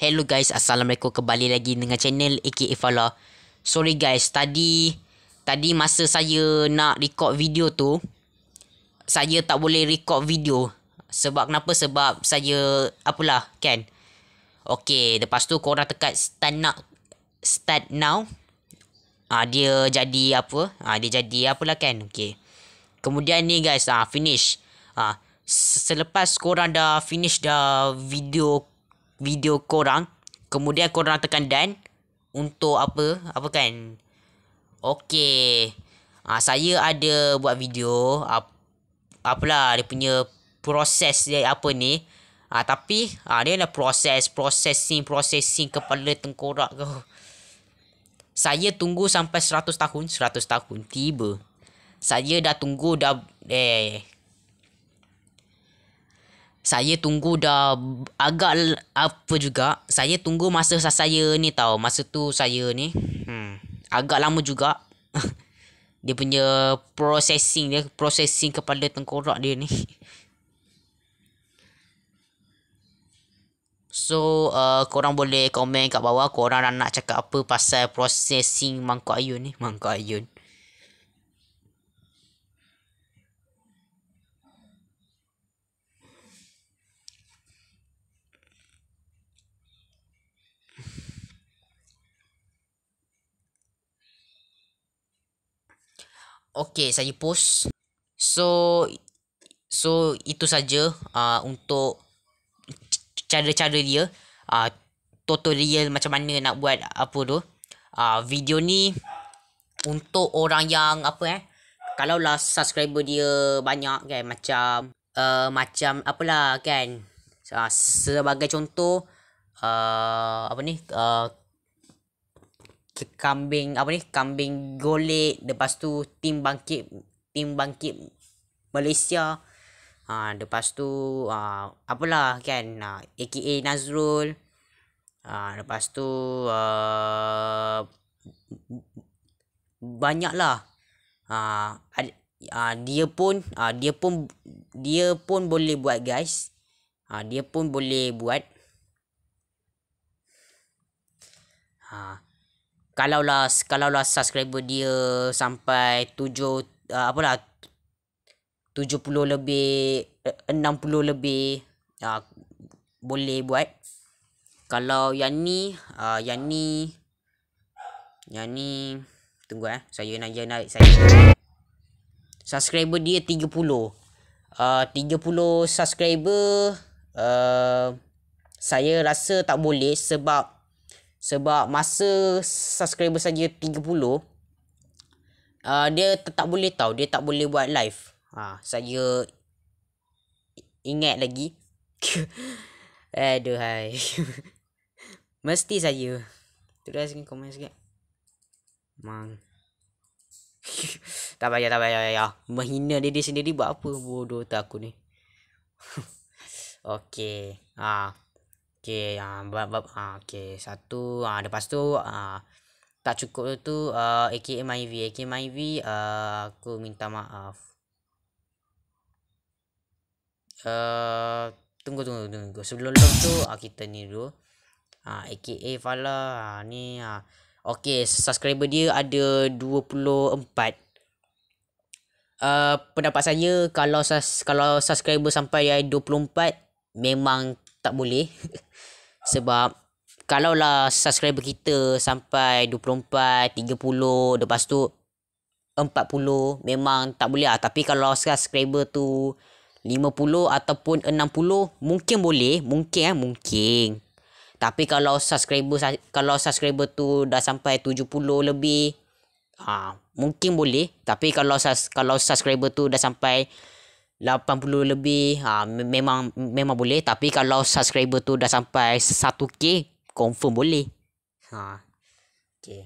Hello guys, Assalamualaikum kembali lagi dengan channel AKA Fala Sorry guys, tadi Tadi masa saya nak record video tu Saya tak boleh record video Sebab kenapa? Sebab saya Apalah, kan? Okay, lepas tu korang tekat start now Start now Ah ha, Dia jadi apa? Ah ha, Dia jadi apalah kan? Okay Kemudian ni guys, ah ha, finish Ah ha, Selepas korang dah finish dah video video korang kemudian korang tekan done untuk apa apa kan okey ha, saya ada buat video ap, apalah dia punya proses dia apa ni ha, tapi ha, dia ada proses processing processing kepala tengkorak kau saya tunggu sampai 100 tahun 100 tahun tiba saya dah tunggu dah eh saya tunggu dah agak apa juga. Saya tunggu masa saya ni tau. Masa tu saya ni. Hmm. Agak lama juga. dia punya processing dia. Processing kepala tengkorak dia ni. So uh, korang boleh komen kat bawah korang nak cakap apa pasal processing mangkuk ayun ni. Mangkuk ayun. Okey, saya post. So, so itu saja uh, untuk cara-cara dia. Uh, tutorial macam mana nak buat apa tu. Uh, video ni untuk orang yang apa eh. Kalau lah subscriber dia banyak kan. Macam, uh, macam apalah kan. Uh, sebagai contoh. Uh, apa ni. Uh, ke kambing apa ni kambing golek lepas tu tim bangkit tim bangkit Malaysia ha lepas tu ha, apalah kan ha, AKA Nazrul ha, lepas tu ha, banyaklah ha, ha, dia pun ha, dia pun dia pun boleh buat guys ha, dia pun boleh buat ha kalaulah kalaulah subscriber dia sampai 7 uh, ah, apalah 70 lebih 60 eh, lebih uh, boleh buat kalau yang ni uh, yang ni yang ni tunggu eh saya nak je naik saya subscriber dia 30 uh, 30 subscriber uh, saya rasa tak boleh sebab sebab masa subscriber saja 30 uh, Dia tak boleh tahu Dia tak boleh buat live ha, Saya Ingat lagi Aduhai Mesti saya Tulis sikit komen sikit Mang Tak payah tak payah ya. Menghina dia, dia sendiri buat apa Bodoh tak aku ni Okay Haa Okey, ah uh, bab bab ah uh, okey, satu ah uh, lepas tu ah uh, tak cukup tu uh, ah, AKA MyV, AKA uh, ah, aku minta maaf. Uh, tunggu tunggu tunggu sebelum log tu uh, kita ni dulu. Ah uh, AKA Fala uh, ni ah uh, okey, subscriber dia ada 24 Uh, pendapat saya kalau sus- kalau subscriber sampai 24 memang tak boleh sebab kalau lah subscriber kita sampai 24, 30, lepas tu 40 memang tak boleh lah. Tapi kalau subscriber tu 50 ataupun 60 mungkin boleh. Mungkin eh, mungkin. Tapi kalau subscriber kalau subscriber tu dah sampai 70 lebih, ha, mungkin boleh. Tapi kalau kalau subscriber tu dah sampai 80 lebih ha, memang memang boleh tapi kalau subscriber tu dah sampai 1k confirm boleh. Ha. Okey.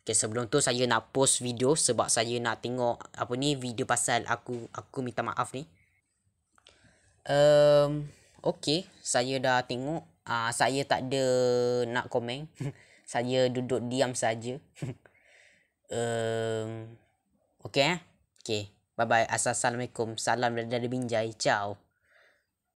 Okey sebelum tu saya nak post video sebab saya nak tengok apa ni video pasal aku aku minta maaf ni. Um, Okey, saya dah tengok. Ah uh, saya tak ada nak komen. saya duduk diam saja. um, Okey eh? Okey. Bye-bye. Assalamualaikum. Salam dari Binjai. Ciao.